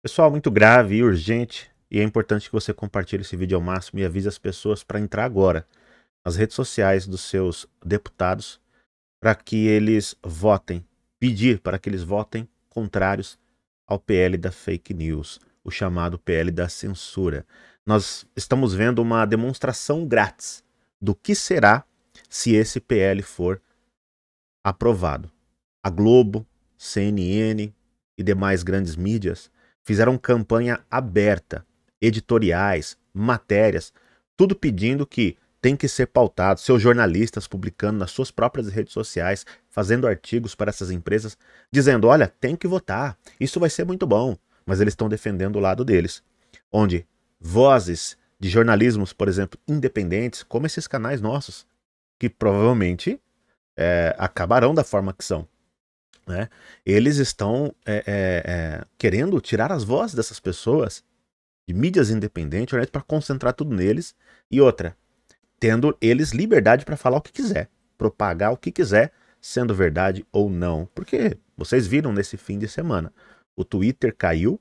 Pessoal, muito grave e urgente, e é importante que você compartilhe esse vídeo ao máximo e avise as pessoas para entrar agora nas redes sociais dos seus deputados para que eles votem, pedir para que eles votem contrários ao PL da fake news, o chamado PL da censura. Nós estamos vendo uma demonstração grátis do que será se esse PL for aprovado. A Globo, CNN e demais grandes mídias fizeram campanha aberta, editoriais, matérias, tudo pedindo que tem que ser pautado, seus jornalistas publicando nas suas próprias redes sociais, fazendo artigos para essas empresas, dizendo: olha, tem que votar, isso vai ser muito bom. Mas eles estão defendendo o lado deles, onde vozes de jornalismos, por exemplo, independentes, como esses canais nossos, que provavelmente é, acabarão da forma que são. Né? Eles estão é, é, é, querendo tirar as vozes dessas pessoas de mídias independentes né, para concentrar tudo neles. E outra, tendo eles liberdade para falar o que quiser, propagar o que quiser, sendo verdade ou não. Porque vocês viram nesse fim de semana, o Twitter caiu,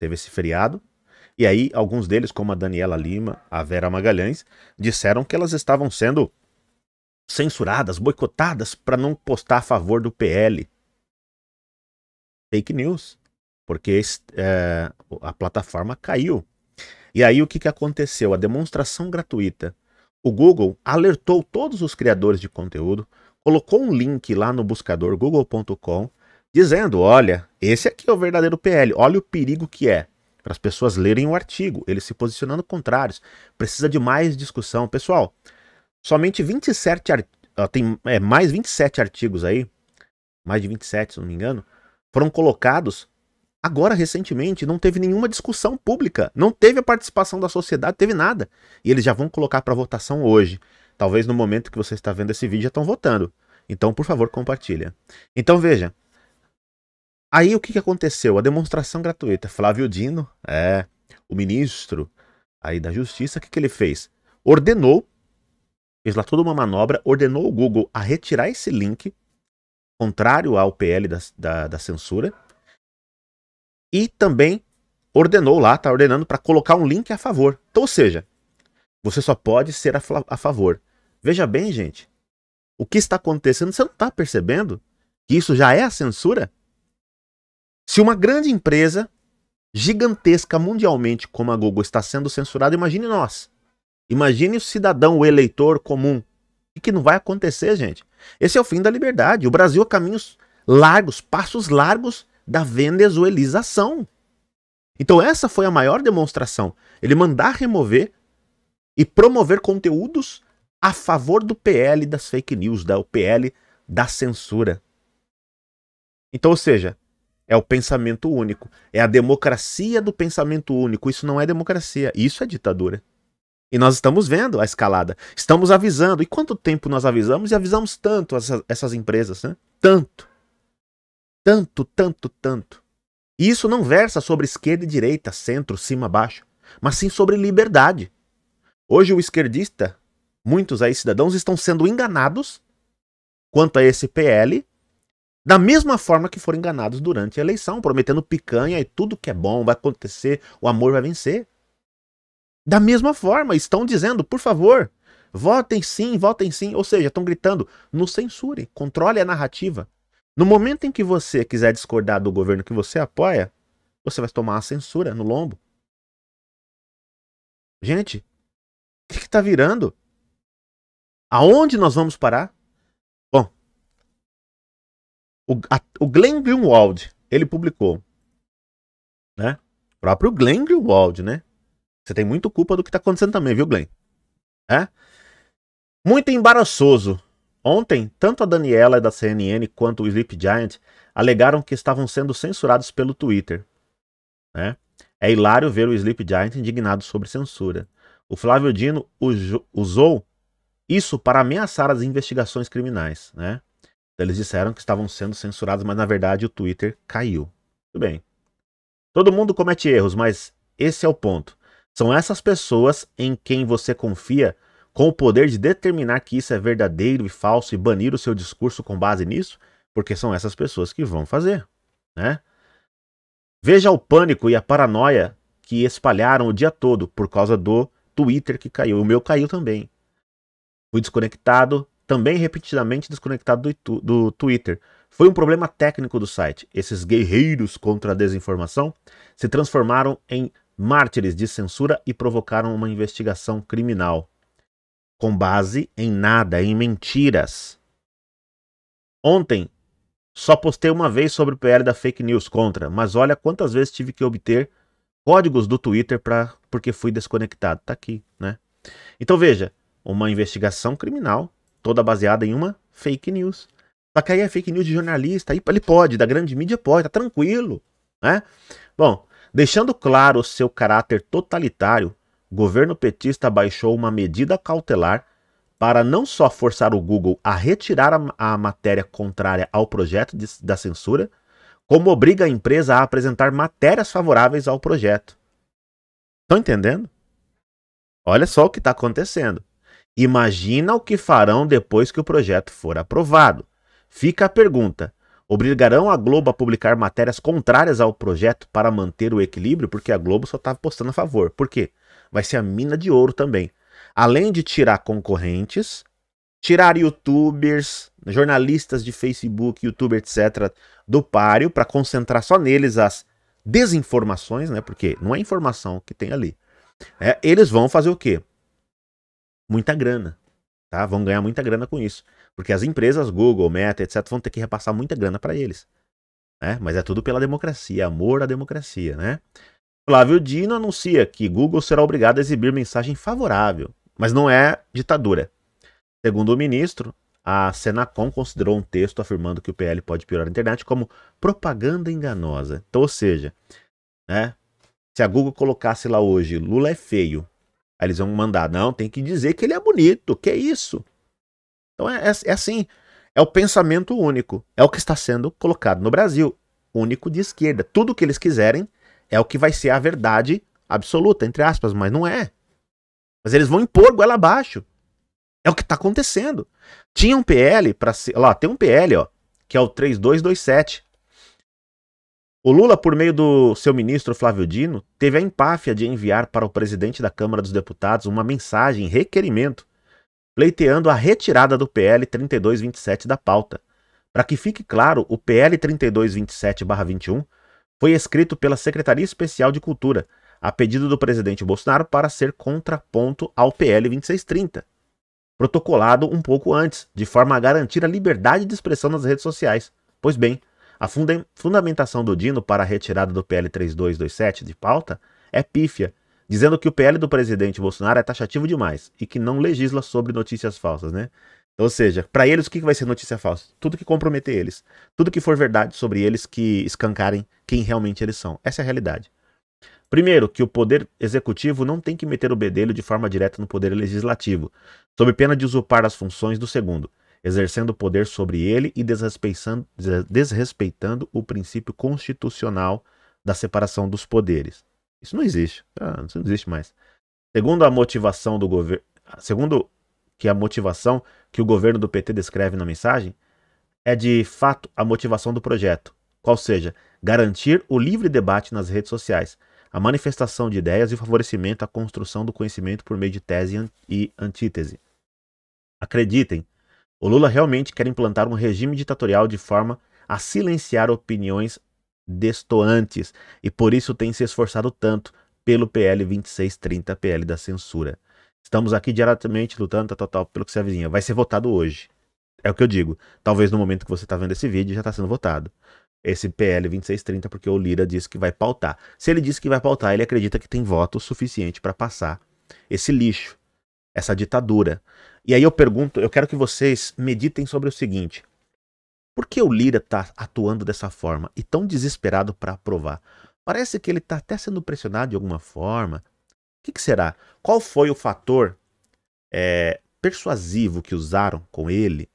teve esse feriado, e aí alguns deles, como a Daniela Lima, a Vera Magalhães, disseram que elas estavam sendo censuradas, boicotadas para não postar a favor do PL fake news, porque é, a plataforma caiu. E aí o que, que aconteceu? A demonstração gratuita. O Google alertou todos os criadores de conteúdo, colocou um link lá no buscador google.com, dizendo: olha, esse aqui é o verdadeiro PL, olha o perigo que é. Para as pessoas lerem o artigo, eles se posicionando contrários. Precisa de mais discussão. Pessoal, somente 27 artigos. Tem é, mais 27 artigos aí, mais de 27, se não me engano, foram colocados agora recentemente, não teve nenhuma discussão pública, não teve a participação da sociedade, teve nada. E eles já vão colocar para votação hoje. Talvez no momento que você está vendo esse vídeo já estão votando. Então, por favor, compartilha. Então, veja. Aí o que, que aconteceu? A demonstração gratuita. Flávio Dino, é, o ministro aí da Justiça, o que, que ele fez? Ordenou, fez lá toda uma manobra, ordenou o Google a retirar esse link contrário ao PL da, da, da censura. E também ordenou lá, está ordenando para colocar um link a favor. Então, ou seja, você só pode ser a, a favor. Veja bem, gente, o que está acontecendo? Você não está percebendo que isso já é a censura? Se uma grande empresa gigantesca mundialmente como a Google está sendo censurada, imagine nós. Imagine o cidadão, o eleitor comum, e que não vai acontecer, gente. Esse é o fim da liberdade. O Brasil é caminhos largos, passos largos da venezuelização. Então essa foi a maior demonstração. Ele mandar remover e promover conteúdos a favor do PL das fake news, da PL da censura. Então, ou seja, é o pensamento único, é a democracia do pensamento único. Isso não é democracia, isso é ditadura. E nós estamos vendo a escalada, estamos avisando. E quanto tempo nós avisamos e avisamos tanto essas, essas empresas, né? Tanto. Tanto, tanto, tanto. E isso não versa sobre esquerda e direita, centro, cima, baixo, mas sim sobre liberdade. Hoje o esquerdista, muitos aí cidadãos estão sendo enganados quanto a esse PL, da mesma forma que foram enganados durante a eleição, prometendo picanha e tudo que é bom vai acontecer, o amor vai vencer. Da mesma forma, estão dizendo, por favor, votem sim, votem sim. Ou seja, estão gritando, não censure, controle a narrativa. No momento em que você quiser discordar do governo que você apoia, você vai tomar a censura no lombo. Gente, o que está virando? Aonde nós vamos parar? Bom, o, a, o Glenn Greenwald, ele publicou, né? O próprio Glenn Greenwald, né? Você tem muito culpa do que tá acontecendo também, viu, Glenn? É? Muito embaraçoso. Ontem, tanto a Daniela da CNN quanto o Sleep Giant alegaram que estavam sendo censurados pelo Twitter. Né? É hilário ver o Sleep Giant indignado sobre censura. O Flávio Dino usou isso para ameaçar as investigações criminais. Né? Eles disseram que estavam sendo censurados, mas na verdade o Twitter caiu. Tudo bem. Todo mundo comete erros, mas esse é o ponto. São essas pessoas em quem você confia com o poder de determinar que isso é verdadeiro e falso e banir o seu discurso com base nisso, porque são essas pessoas que vão fazer, né? Veja o pânico e a paranoia que espalharam o dia todo por causa do Twitter que caiu. O meu caiu também. Fui desconectado, também repetidamente desconectado do, do Twitter. Foi um problema técnico do site. Esses guerreiros contra a desinformação se transformaram em mártires de censura e provocaram uma investigação criminal. Com base em nada, em mentiras. Ontem, só postei uma vez sobre o PL da fake news contra, mas olha quantas vezes tive que obter códigos do Twitter pra, porque fui desconectado. Tá aqui, né? Então veja, uma investigação criminal, toda baseada em uma fake news. Só que aí é fake news de jornalista, aí ele pode, da grande mídia pode, tá tranquilo, né? Bom, Deixando claro o seu caráter totalitário, o governo petista baixou uma medida cautelar para não só forçar o Google a retirar a, a matéria contrária ao projeto de, da censura, como obriga a empresa a apresentar matérias favoráveis ao projeto. Estão entendendo? Olha só o que está acontecendo. Imagina o que farão depois que o projeto for aprovado. Fica a pergunta: obrigarão a Globo a publicar matérias contrárias ao projeto para manter o equilíbrio, porque a Globo só estava postando a favor. Por quê? Vai ser a mina de ouro também. Além de tirar concorrentes, tirar youtubers, jornalistas de Facebook, youtuber, etc., do páreo, para concentrar só neles as desinformações, né? Porque não é informação que tem ali. É, eles vão fazer o quê? Muita grana, tá? Vão ganhar muita grana com isso. Porque as empresas, Google, Meta, etc., vão ter que repassar muita grana para eles. Né? Mas é tudo pela democracia, é amor à democracia, né? Flávio Dino anuncia que Google será obrigado a exibir mensagem favorável, mas não é ditadura. Segundo o ministro, a Senacom considerou um texto afirmando que o PL pode piorar a internet como propaganda enganosa. Então, ou seja, né, se a Google colocasse lá hoje Lula é feio, aí eles vão mandar, não, tem que dizer que ele é bonito, que é isso. Então é, é, é assim. É o pensamento único. É o que está sendo colocado no Brasil. Único de esquerda. Tudo que eles quiserem é o que vai ser a verdade absoluta, entre aspas, mas não é. Mas eles vão impor goela abaixo. É o que está acontecendo. Tinha um PL para ser. Lá, tem um PL, ó, que é o 3227. O Lula, por meio do seu ministro Flávio Dino, teve a empáfia de enviar para o presidente da Câmara dos Deputados uma mensagem, requerimento, pleiteando a retirada do PL 3227 da pauta. Para que fique claro, o PL 3227-21 foi escrito pela Secretaria Especial de Cultura, a pedido do presidente Bolsonaro para ser contraponto ao PL 2630, protocolado um pouco antes, de forma a garantir a liberdade de expressão nas redes sociais. Pois bem, a fundamentação do Dino para a retirada do PL 3227 de pauta é pífia dizendo que o PL do presidente Bolsonaro é taxativo demais e que não legisla sobre notícias falsas, né? Ou seja, para eles o que vai ser notícia falsa? Tudo que comprometer eles, tudo que for verdade sobre eles que escancarem quem realmente eles são. Essa é a realidade. Primeiro, que o poder executivo não tem que meter o bedelho de forma direta no poder legislativo, sob pena de usurpar as funções do segundo, exercendo o poder sobre ele e desrespeitando, desrespeitando o princípio constitucional da separação dos poderes. Isso não existe. Ah, isso não existe mais. Segundo a motivação do governo. Segundo que a motivação que o governo do PT descreve na mensagem é de fato a motivação do projeto, qual seja, garantir o livre debate nas redes sociais, a manifestação de ideias e o favorecimento à construção do conhecimento por meio de tese e antítese. Acreditem, o Lula realmente quer implantar um regime ditatorial de forma a silenciar opiniões destoantes e por isso tem se esforçado tanto pelo PL 2630, PL da censura. Estamos aqui diretamente lutando tá, tá, pelo que se avizinha. Vai ser votado hoje. É o que eu digo. Talvez no momento que você está vendo esse vídeo já está sendo votado. Esse PL 2630, porque o Lira disse que vai pautar. Se ele disse que vai pautar, ele acredita que tem voto suficiente para passar esse lixo, essa ditadura. E aí eu pergunto, eu quero que vocês meditem sobre o seguinte: por que o Lira está atuando dessa forma e tão desesperado para aprovar? Parece que ele está até sendo pressionado de alguma forma. O que, que será? Qual foi o fator é, persuasivo que usaram com ele,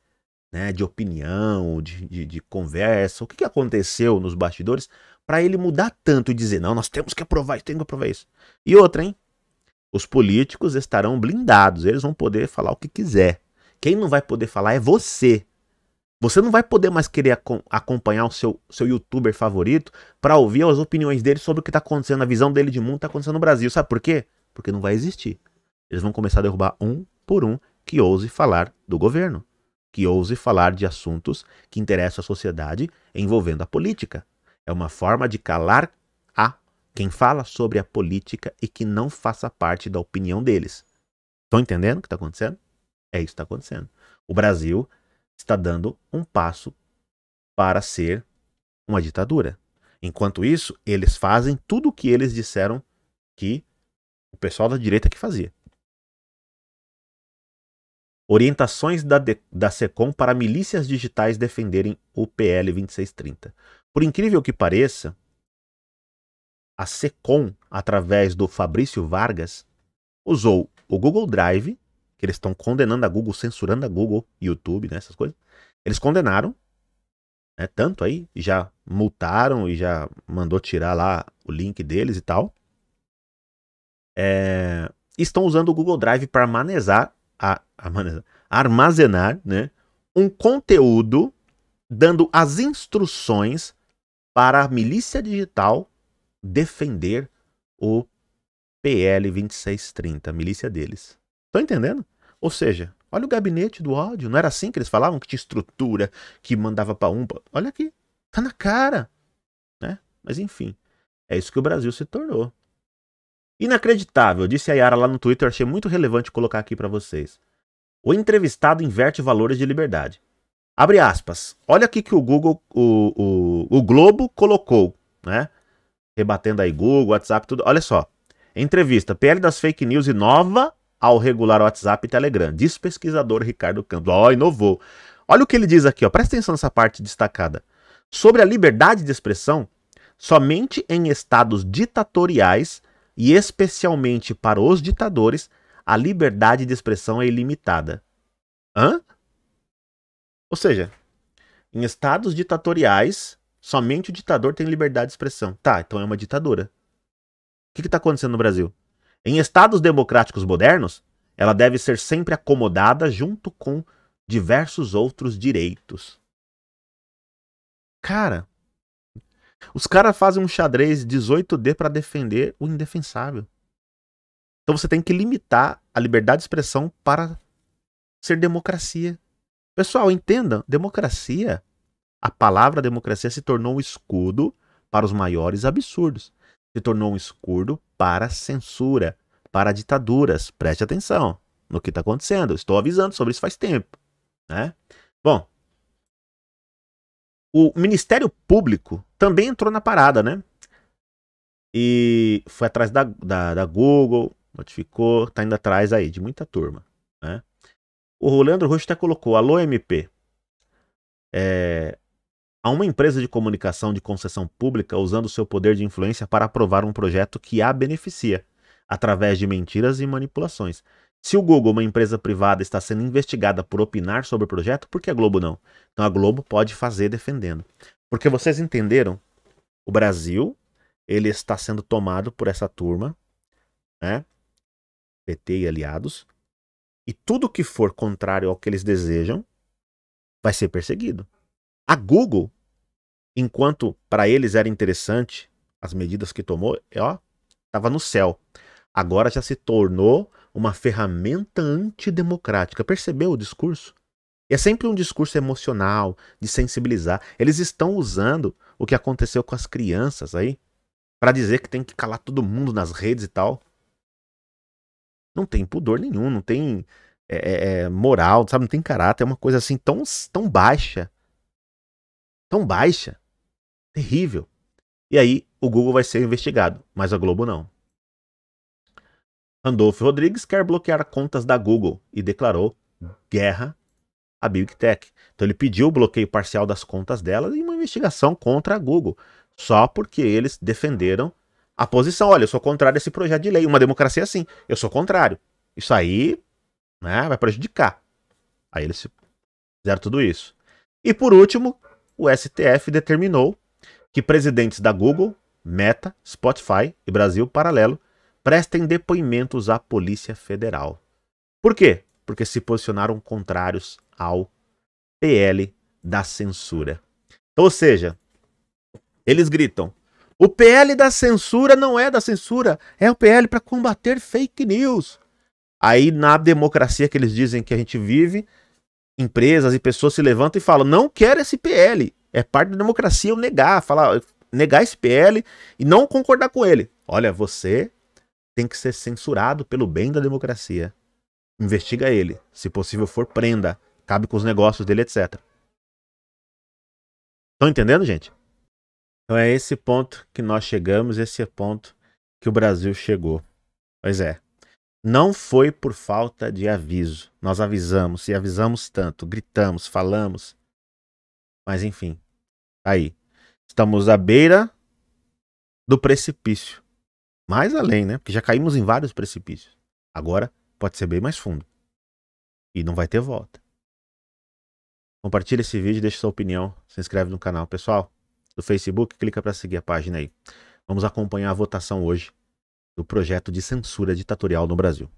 né, de opinião, de, de, de conversa? O que, que aconteceu nos bastidores para ele mudar tanto e dizer: não, nós temos que aprovar isso, temos que aprovar isso? E outra, hein? Os políticos estarão blindados, eles vão poder falar o que quiser. Quem não vai poder falar é você, você não vai poder mais querer acompanhar o seu, seu youtuber favorito para ouvir as opiniões dele sobre o que está acontecendo, a visão dele de mundo está acontecendo no Brasil. Sabe por quê? Porque não vai existir. Eles vão começar a derrubar um por um que ouse falar do governo, que ouse falar de assuntos que interessam a sociedade envolvendo a política. É uma forma de calar a quem fala sobre a política e que não faça parte da opinião deles. Estão entendendo o que está acontecendo? É isso que está acontecendo. O Brasil está dando um passo para ser uma ditadura. Enquanto isso, eles fazem tudo o que eles disseram que o pessoal da direita que fazia. Orientações da, de, da SECOM para milícias digitais defenderem o PL 2630. Por incrível que pareça, a SECOM, através do Fabrício Vargas, usou o Google Drive que eles estão condenando a Google, censurando a Google, YouTube, né, essas coisas. Eles condenaram, né, tanto aí, já multaram e já mandou tirar lá o link deles e tal. É, estão usando o Google Drive para manejar, armazenar né, um conteúdo dando as instruções para a milícia digital defender o PL 2630, a milícia deles. Estão tá entendendo? Ou seja, olha o gabinete do ódio. Não era assim que eles falavam que tinha estrutura, que mandava para um. Olha aqui, tá na cara, né? Mas enfim, é isso que o Brasil se tornou. Inacreditável, disse a Yara lá no Twitter, achei muito relevante colocar aqui para vocês. O entrevistado inverte valores de liberdade. Abre aspas. Olha aqui que o Google, o, o, o Globo colocou, né? Rebatendo aí Google, WhatsApp, tudo. Olha só. Entrevista. PL das fake news e nova ao regular o WhatsApp e Telegram. Diz o pesquisador Ricardo Campos. Ó, oh, inovou. Olha o que ele diz aqui, ó. presta atenção nessa parte destacada. Sobre a liberdade de expressão, somente em estados ditatoriais e especialmente para os ditadores, a liberdade de expressão é ilimitada. Hã? Ou seja, em estados ditatoriais, somente o ditador tem liberdade de expressão. Tá, então é uma ditadura. O que está acontecendo no Brasil? Em estados democráticos modernos, ela deve ser sempre acomodada junto com diversos outros direitos. Cara, os caras fazem um xadrez 18D para defender o indefensável. Então você tem que limitar a liberdade de expressão para ser democracia. Pessoal, entendam, democracia, a palavra democracia se tornou um escudo para os maiores absurdos se tornou um escudo para censura, para ditaduras. Preste atenção no que está acontecendo. Estou avisando sobre isso faz tempo. Né? Bom, o Ministério Público também entrou na parada, né? E foi atrás da, da, da Google, notificou, tá indo atrás aí de muita turma. Né? O Leandro Rocha até colocou, alô MP, é, a uma empresa de comunicação de concessão pública usando seu poder de influência para aprovar um projeto que a beneficia, através de mentiras e manipulações. Se o Google, uma empresa privada, está sendo investigada por opinar sobre o projeto, por que a Globo não? Então a Globo pode fazer defendendo. Porque vocês entenderam, o Brasil ele está sendo tomado por essa turma, né? PT e aliados, e tudo que for contrário ao que eles desejam vai ser perseguido. A Google enquanto para eles era interessante as medidas que tomou, é, ó, estava no céu. Agora já se tornou uma ferramenta antidemocrática. Percebeu o discurso? E é sempre um discurso emocional, de sensibilizar. Eles estão usando o que aconteceu com as crianças aí para dizer que tem que calar todo mundo nas redes e tal. Não tem pudor nenhum, não tem é, é, é moral, sabe? Não tem caráter. É uma coisa assim tão, tão baixa. Tão baixa terrível. E aí o Google vai ser investigado, mas a Globo não. Randolph Rodrigues quer bloquear contas da Google e declarou guerra à Big Tech. Então ele pediu o bloqueio parcial das contas dela e uma investigação contra a Google, só porque eles defenderam a posição. Olha, eu sou contrário a esse projeto de lei. Uma democracia é assim, eu sou contrário. Isso aí né, vai prejudicar. Aí eles fizeram tudo isso. E por último, o STF determinou que presidentes da Google, Meta, Spotify e Brasil Paralelo prestem depoimentos à Polícia Federal. Por quê? Porque se posicionaram contrários ao PL da censura. Então, ou seja, eles gritam: o PL da censura não é da censura, é o PL para combater fake news. Aí, na democracia que eles dizem que a gente vive, empresas e pessoas se levantam e falam: não quero esse PL. É parte da democracia eu negar, falar, negar esse PL e não concordar com ele. Olha, você tem que ser censurado pelo bem da democracia. Investiga ele. Se possível for, prenda. Cabe com os negócios dele, etc. Estão entendendo, gente? Então é esse ponto que nós chegamos, esse é ponto que o Brasil chegou. Pois é. Não foi por falta de aviso. Nós avisamos e avisamos tanto, gritamos, falamos. Mas enfim, Aí. Estamos à beira do precipício. Mais além, né? Porque já caímos em vários precipícios. Agora pode ser bem mais fundo. E não vai ter volta. Compartilha esse vídeo, deixa sua opinião, se inscreve no canal. Pessoal, do Facebook, clica para seguir a página aí. Vamos acompanhar a votação hoje do projeto de censura ditatorial no Brasil.